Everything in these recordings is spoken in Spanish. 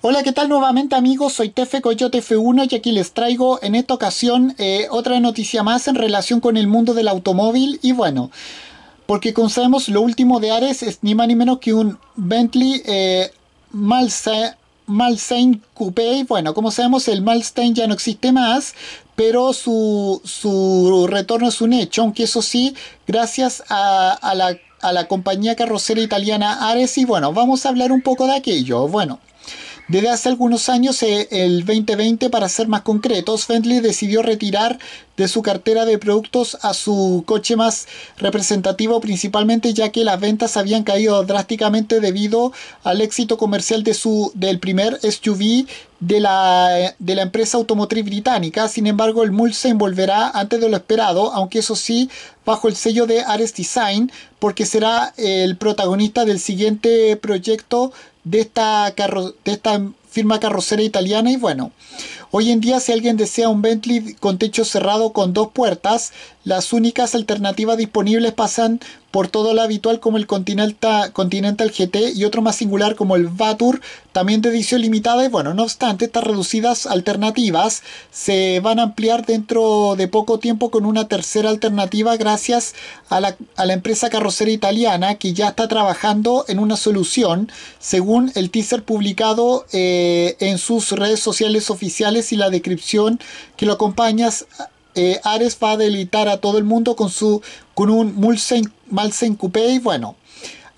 Hola, ¿qué tal nuevamente amigos? Soy Tefe Coyote F1 y aquí les traigo en esta ocasión eh, otra noticia más en relación con el mundo del automóvil y bueno, porque como sabemos lo último de Ares es ni más ni menos que un Bentley eh, Malstein Coupé, bueno, como sabemos el Malstein ya no existe más, pero su, su retorno es un hecho, aunque eso sí, gracias a, la a la compañía carrocera italiana Ares y bueno, vamos a hablar un poco de aquello. Bueno, desde hace algunos años, eh, el 2020 para ser más concretos, Bentley decidió retirar de su cartera de productos a su coche más representativo principalmente ya que las ventas habían caído drásticamente debido al éxito comercial de su, del primer SUV de la, de la empresa automotriz británica. Sin embargo, el MUL se envolverá antes de lo esperado, aunque eso sí, bajo el sello de Ares Design, porque será el protagonista del siguiente proyecto de esta, carro, de esta firma carrocera italiana. Y bueno, hoy en día si alguien desea un Bentley con techo cerrado con dos puertas, las únicas alternativas disponibles pasan por todo lo habitual como el Continental, GT y otro más singular como el Batur, también de edición limitada. Y bueno, no obstante, estas reducidas alternativas se van a ampliar dentro de poco tiempo con una tercera alternativa gracias a la, empresa carrocera italiana que ya está trabajando en una solución según el teaser publicado eh, en sus redes sociales oficiales y la descripción que lo acompañas eh, Ares va a delitar a todo el mundo con, su, con un Mulsen, Malsen Coupé y bueno,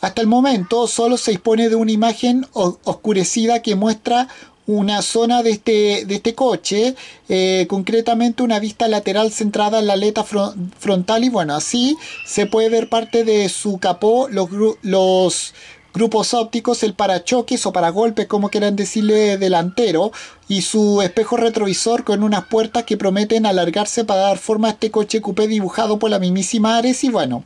hasta el momento solo se dispone de una imagen oscurecida que muestra una zona de este, este coche, eh, concretamente una vista lateral centrada en la aleta frontal y bueno, así se puede ver parte de su capó, los, los grupos ópticos, el parachoques o paragolpes, como quieran decirle, delantero, y su espejo retrovisor con unas puertas que prometen alargarse para dar forma a este coche coupé dibujado por la mismísima Ares. Y bueno,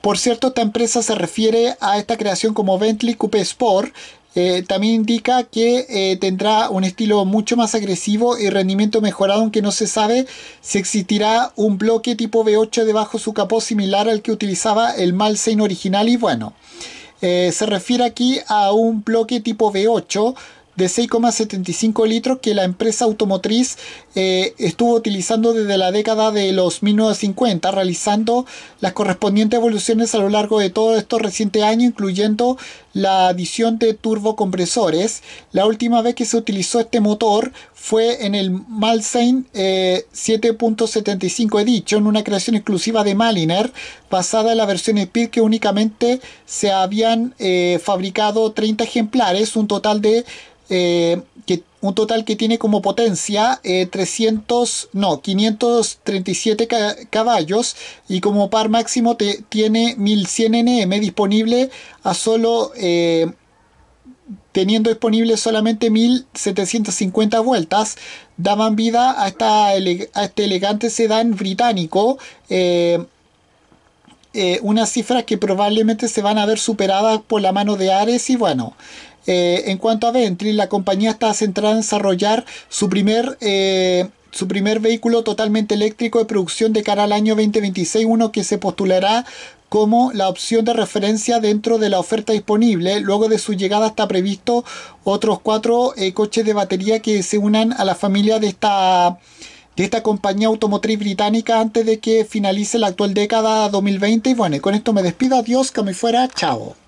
por cierto, esta empresa se refiere a esta creación como Bentley Coupé Sport, eh, también indica que eh, tendrá un estilo mucho más agresivo y rendimiento mejorado, aunque no se sabe si existirá un bloque tipo V8 debajo su capó similar al que utilizaba el Malsein original y bueno. Eh, se refiere aquí a un bloque tipo V8 de 6,75 litros que la empresa automotriz eh, estuvo utilizando desde la década de los 1950, realizando las correspondientes evoluciones a lo largo de todo estos recientes años, incluyendo la adición de turbocompresores. La última vez que se utilizó este motor fue en el Malsain eh, 7.75 en una creación exclusiva de Maliner, basada en la versión Speed que únicamente se habían eh, fabricado 30 ejemplares, un total de eh, que un total que tiene como potencia 300, eh, no, 537 caballos y como par máximo te, tiene 1100 NM disponible a solo... Eh, teniendo disponible solamente 1750 vueltas, daban vida a, esta, este elegante sedán británico. Eh, unas cifras que probablemente se van a ver superadas por la mano de Ares y bueno, eh, en cuanto a Bentley, la compañía está centrada en desarrollar su primer eh, su primer vehículo totalmente eléctrico de producción de cara al año 2026, uno que se postulará como la opción de referencia dentro de la oferta disponible. Luego de su llegada está previsto otros cuatro eh, coches de batería que se unan a la familia de esta de esta compañía automotriz británica antes de que finalice la actual década 2020. Y bueno, con esto me despido. Adiós, que me fuera. Chao.